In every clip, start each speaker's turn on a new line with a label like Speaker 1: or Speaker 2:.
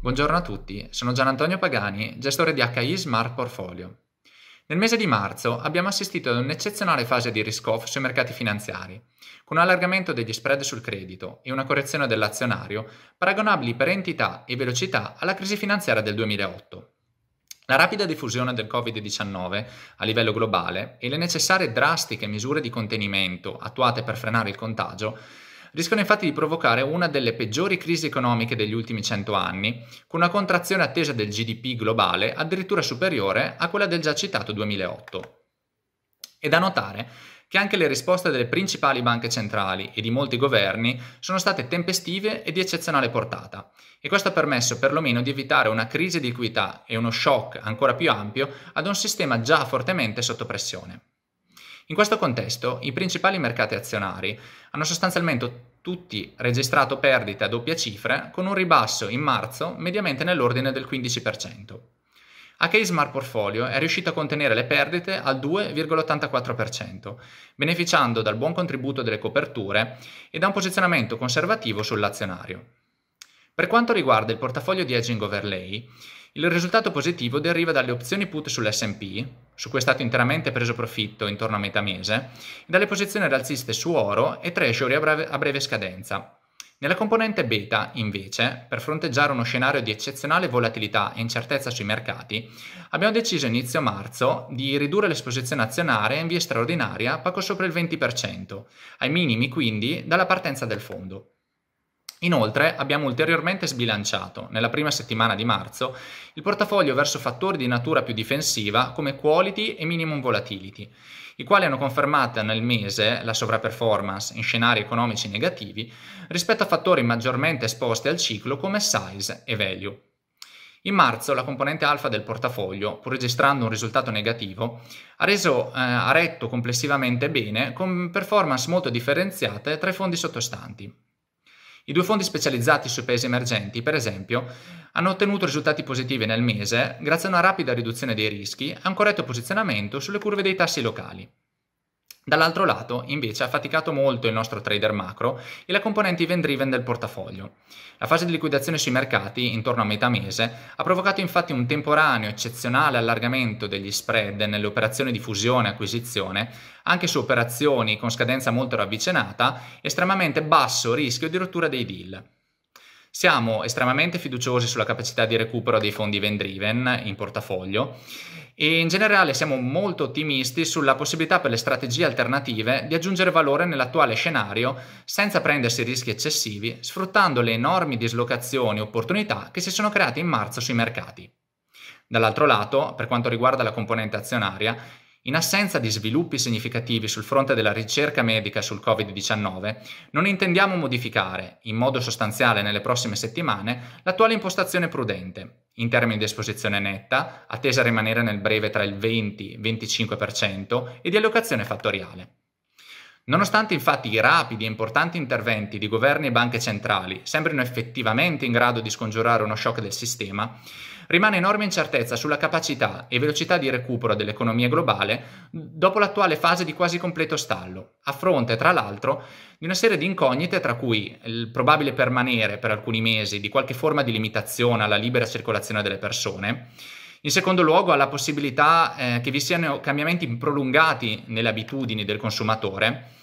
Speaker 1: Buongiorno a tutti, sono Gianantonio Pagani, gestore di HI Smart Portfolio. Nel mese di marzo abbiamo assistito ad un'eccezionale fase di risk-off sui mercati finanziari, con un allargamento degli spread sul credito e una correzione dell'azionario paragonabili per entità e velocità alla crisi finanziaria del 2008. La rapida diffusione del Covid-19 a livello globale e le necessarie drastiche misure di contenimento attuate per frenare il contagio rischiano infatti di provocare una delle peggiori crisi economiche degli ultimi cento anni, con una contrazione attesa del GDP globale addirittura superiore a quella del già citato 2008. È da notare che anche le risposte delle principali banche centrali e di molti governi sono state tempestive e di eccezionale portata, e questo ha permesso perlomeno di evitare una crisi di equità e uno shock ancora più ampio ad un sistema già fortemente sotto pressione. In questo contesto, i principali mercati azionari hanno sostanzialmente tutti registrato perdite a doppia cifra con un ribasso in marzo mediamente nell'ordine del 15%. HI Smart Portfolio è riuscito a contenere le perdite al 2,84%, beneficiando dal buon contributo delle coperture e da un posizionamento conservativo sull'azionario. Per quanto riguarda il portafoglio di hedging overlay, il risultato positivo deriva dalle opzioni put sull'SP, su cui è stato interamente preso profitto intorno a metà mese, e dalle posizioni rialziste su oro e treasury a breve, a breve scadenza, nella componente beta, invece, per fronteggiare uno scenario di eccezionale volatilità e incertezza sui mercati, abbiamo deciso inizio marzo di ridurre l'esposizione azionaria in via straordinaria poco sopra il 20%, ai minimi quindi dalla partenza del fondo. Inoltre abbiamo ulteriormente sbilanciato, nella prima settimana di marzo, il portafoglio verso fattori di natura più difensiva come quality e minimum volatility, i quali hanno confermato nel mese la sovraperformance in scenari economici negativi rispetto a fattori maggiormente esposti al ciclo come size e value. In marzo la componente alfa del portafoglio, pur registrando un risultato negativo, ha, reso, eh, ha retto complessivamente bene con performance molto differenziate tra i fondi sottostanti. I due fondi specializzati sui paesi emergenti, per esempio, hanno ottenuto risultati positivi nel mese grazie a una rapida riduzione dei rischi e a un corretto posizionamento sulle curve dei tassi locali. Dall'altro lato, invece, ha faticato molto il nostro trader macro e la componente event driven del portafoglio. La fase di liquidazione sui mercati, intorno a metà mese, ha provocato infatti un temporaneo eccezionale allargamento degli spread nelle operazioni di fusione e acquisizione, anche su operazioni con scadenza molto ravvicinata, estremamente basso rischio di rottura dei deal. Siamo estremamente fiduciosi sulla capacità di recupero dei fondi event driven in portafoglio e in generale siamo molto ottimisti sulla possibilità per le strategie alternative di aggiungere valore nell'attuale scenario senza prendersi rischi eccessivi, sfruttando le enormi dislocazioni e opportunità che si sono create in marzo sui mercati. Dall'altro lato, per quanto riguarda la componente azionaria, in assenza di sviluppi significativi sul fronte della ricerca medica sul Covid-19, non intendiamo modificare, in modo sostanziale nelle prossime settimane, l'attuale impostazione prudente, in termini di esposizione netta, attesa a rimanere nel breve tra il 20-25% e di allocazione fattoriale. Nonostante infatti i rapidi e importanti interventi di governi e banche centrali sembrino effettivamente in grado di scongiurare uno shock del sistema, rimane enorme incertezza sulla capacità e velocità di recupero dell'economia globale dopo l'attuale fase di quasi completo stallo, a fronte, tra l'altro, di una serie di incognite tra cui il probabile permanere per alcuni mesi di qualche forma di limitazione alla libera circolazione delle persone, in secondo luogo, alla possibilità eh, che vi siano cambiamenti prolungati nelle abitudini del consumatore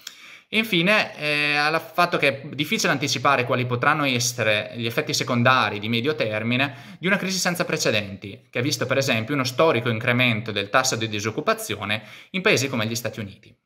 Speaker 1: Infine, eh, al fatto che è difficile anticipare quali potranno essere gli effetti secondari di medio termine di una crisi senza precedenti, che ha visto per esempio uno storico incremento del tasso di disoccupazione in paesi come gli Stati Uniti.